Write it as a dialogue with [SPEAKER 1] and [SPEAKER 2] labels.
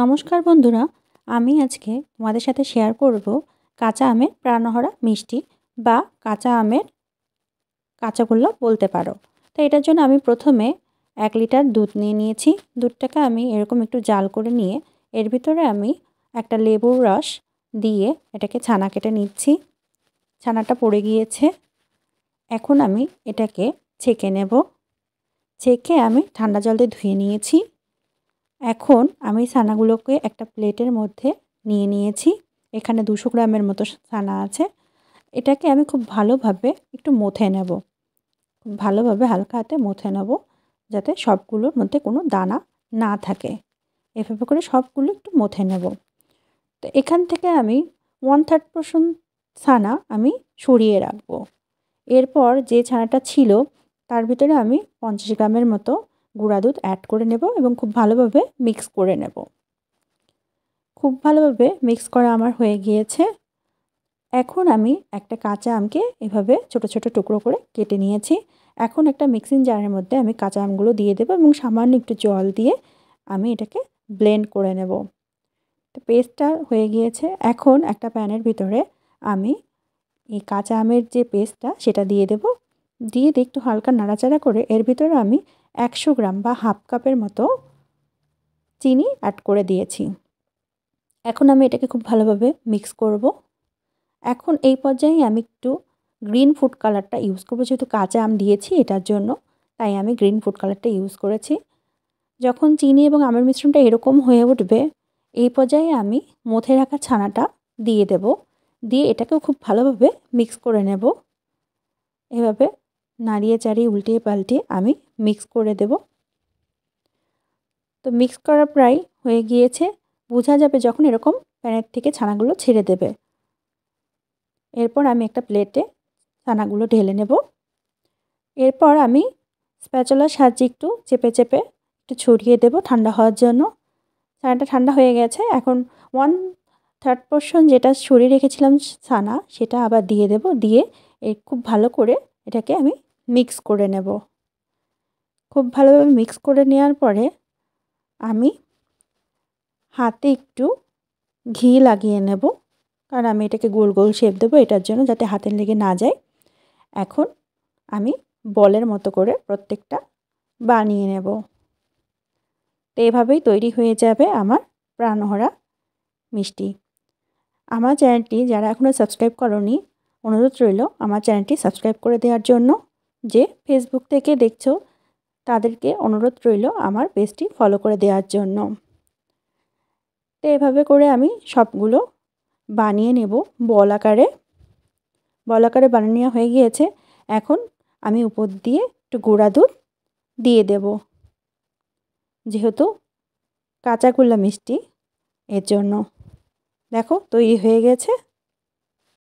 [SPEAKER 1] নমস্কার বন্ধুরা আমি আজকে তোমাদের সাথে শেয়ার করব কাঁচা আমের প্রাণহরা মিষ্টি বা কাঁচা আমের কাঁচাগোল্লা বলতে পারো তো এটার জন্য আমি প্রথমে এক লিটার দুধ নিয়ে নিয়েছি দুধটাকে আমি এরকম একটু জাল করে নিয়ে এর ভিতরে আমি একটা লেবুর রস দিয়ে এটাকে ছানা কেটে নিচ্ছি ছানাটা পড়ে গিয়েছে এখন আমি এটাকে ছেঁকে নেব ছেঁকে আমি ঠান্ডা জল দিয়ে ধুয়ে নিয়েছি এখন আমি ছানাগুলোকে একটা প্লেটের মধ্যে নিয়ে নিয়েছি এখানে দুশো গ্রামের মতো ছানা আছে এটাকে আমি খুব ভালোভাবে একটু মথে নেব খুব ভালোভাবে হালকা হাতে মথে নেব যাতে সবগুলোর মধ্যে কোনো দানা না থাকে এভাবে করে সবগুলো একটু মথে নেব তো এখান থেকে আমি ওয়ান থার্ড পার্সেন্ট ছানা আমি সরিয়ে রাখবো এরপর যে ছানাটা ছিল তার ভিতরে আমি পঞ্চাশ গ্রামের মতো গুঁড়া দুধ অ্যাড করে নেব এবং খুব ভালোভাবে মিক্স করে নেব খুব ভালোভাবে মিক্স করা আমার হয়ে গিয়েছে এখন আমি একটা কাঁচা আমকে এভাবে ছোট ছোট টুকরো করে কেটে নিয়েছি এখন একটা মিক্সিং জারের মধ্যে আমি কাঁচা আমগুলো দিয়ে দেবো এবং সামান্য একটু জল দিয়ে আমি এটাকে ব্লেন্ড করে নেব তো পেস্টটা হয়ে গিয়েছে এখন একটা প্যানের ভিতরে আমি এই কাঁচা আমের যে পেস্টটা সেটা দিয়ে দেব দিয়ে দিয়ে একটু হালকা নাড়াচাড়া করে এর ভিতরে আমি একশো গ্রাম বা হাফ কাপের মতো চিনি অ্যাড করে দিয়েছি এখন আমি এটাকে খুব ভালোভাবে মিক্স করব এখন এই পর্যায়ে আমি একটু গ্রিন ফুড কালারটা ইউজ করবো যেহেতু কাঁচা আম দিয়েছি এটার জন্য তাই আমি গ্রিন ফুড কালারটা ইউজ করেছি যখন চিনি এবং আমের মিশ্রণটা এরকম হয়ে উঠবে এই পর্যায়ে আমি মথে রাখা ছানাটা দিয়ে দেব দিয়ে এটাকেও খুব ভালোভাবে মিক্স করে নেব এভাবে নাড়িয়ে চাড়িয়ে উল্টিয়ে পাল্টে আমি মিক্স করে দেব তো মিক্স করা প্রায় হয়ে গিয়েছে বোঝা যাবে যখন এরকম প্যানের থেকে ছানাগুলো ছেড়ে দেবে এরপর আমি একটা প্লেটে ছানাগুলো ঢেলে নেব এরপর আমি স্প্যাচলার সাহায্যে একটু চেপে চেপে একটু ছড়িয়ে দেব ঠান্ডা হওয়ার জন্য ছানাটা ঠান্ডা হয়ে গেছে এখন ওয়ান থার্ড পোর্শন যেটা ছড়িয়ে রেখেছিলাম ছানা সেটা আবার দিয়ে দেব দিয়ে খুব ভালো করে এটাকে আমি মিক্স করে নেব খুব ভালোভাবে মিক্স করে নেওয়ার পরে আমি হাতে একটু ঘি লাগিয়ে নেব কারণ আমি এটাকে গোল গোল শেপ দেবো এটার জন্য যাতে হাতে লেগে না যায় এখন আমি বলের মতো করে প্রত্যেকটা বানিয়ে নেব তো এভাবেই তৈরি হয়ে যাবে আমার প্রাণহরা মিষ্টি আমার চ্যানেলটি যারা এখনও সাবস্ক্রাইব করনি অনুরোধ রইল আমার চ্যানেলটি সাবস্ক্রাইব করে দেওয়ার জন্য যে ফেসবুক থেকে দেখছো তাদেরকে অনুরোধ রইল আমার পেজটি ফলো করে দেওয়ার জন্য তো এভাবে করে আমি সবগুলো বানিয়ে নেব বল আকারে বল আকারে বানানো হয়ে গিয়েছে এখন আমি উপর দিয়ে একটু গুঁড়া দুধ দিয়ে দেব যেহেতু কাঁচাগুল্লা মিষ্টি এর জন্য দেখো তৈরি হয়ে গেছে